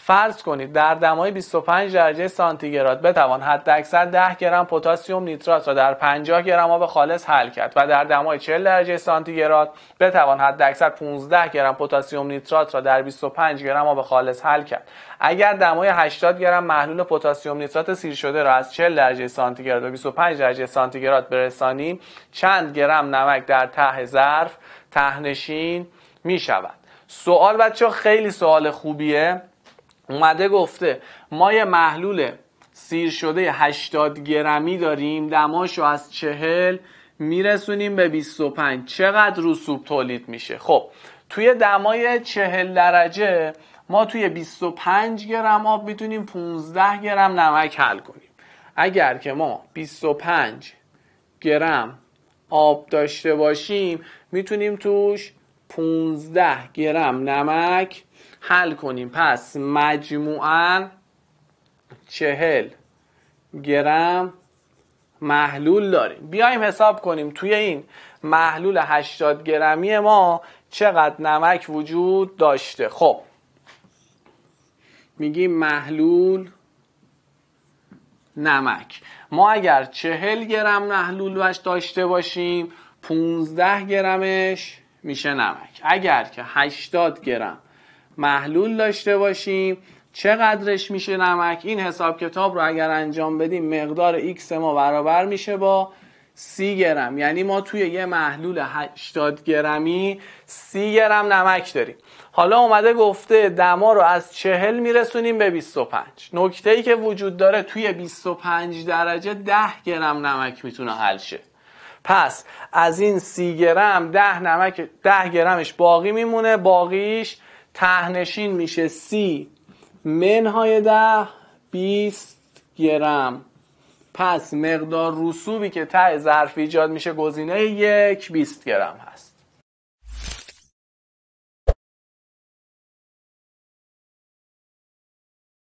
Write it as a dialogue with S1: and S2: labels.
S1: فرض کنید در دمای 25 درجه سانتیگراد بتوان حداکثر 10 گرم پتاسیم نیترات را در 50 گرم آب خالص حل کرد و در دمای 40 درجه سانتیگراد بتوان حداکثر 15 گرم پتاسیم نیترات را در 25 گرم آب خالص حل کرد اگر دمای 80 گرم محلول پتاسیم نیترات سیر شده را از 40 درجه سانتیگراد به 25 درجه سانتیگراد برسانیم چند گرم نمک در ته ظرف تهنشین می شود سوال بچه خیلی سوال خوبیه اومده گفته ما یه محلول سیر شده 80 گرمی داریم دماش رو از چهل میرسونیم به 25 چقدر رسوب تولید میشه خب توی دمای چهل درجه ما توی 25 گرم آب میتونیم 15 گرم نمک حل کنیم اگر که ما 25 گرم آب داشته باشیم میتونیم توش 15 گرم نمک حل کنیم پس مجموعا 40 گرم محلول داریم بیایم حساب کنیم توی این محلول 80 گرمی ما چقدر نمک وجود داشته خب میگیم محلول نمک ما اگر چهل گرم محلول داشته باشیم 15 گرمش میشه نمک اگر که 80 گرم محلول داشته باشیم چقدرش میشه نمک این حساب کتاب رو اگر انجام بدیم مقدار x ما برابر میشه با 30 گرم یعنی ما توی یه محلول 80 گرمی 30 گرم نمک داریم حالا اومده گفته دما رو از 40 میرسونیم به 25 نکته ای که وجود داره توی 25 درجه 10 گرم نمک میتونه حل شه پس از این سی گرم ده نمک ده گرمش باقی میمونه باقیش تهنشین میشه سی منهای ده 20 گرم پس مقدار رسوبی که ته ظرف ایجاد میشه گزینه یک 20 گرم هست